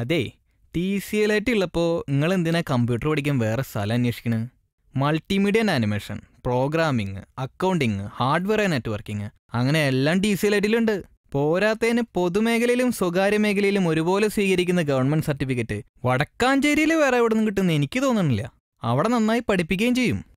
അതെ T C ഉള്ളപ്പോൾ നിങ്ങൾ എന്തിനാ കമ്പ്യൂട്ടർ പഠിക്കാൻ വേറെ സ്ഥലം അന്വേഷിക്കണ് multimedia animation programming accounting hardware networking അങ്ങനെ എല്ലാം ടി സി ആയിട്ടിലുണ്ട് പോരാത്തതിന് പൊതുമേഖലയിലും സ്വകാര്യ മേഖലയിലും ഒരുപോലെ സ്വീകരിക്കുന്ന ഗവൺമെന്റ് സർട്ടിഫിക്കറ്റ് വടക്കാഞ്ചേരിയിൽ വേറെ എവിടെ നിന്നും കിട്ടുന്ന എനിക്ക് തോന്നുന്നില്ല അവിടെ നന്നായി പഠിപ്പിക്കുകയും ചെയ്യും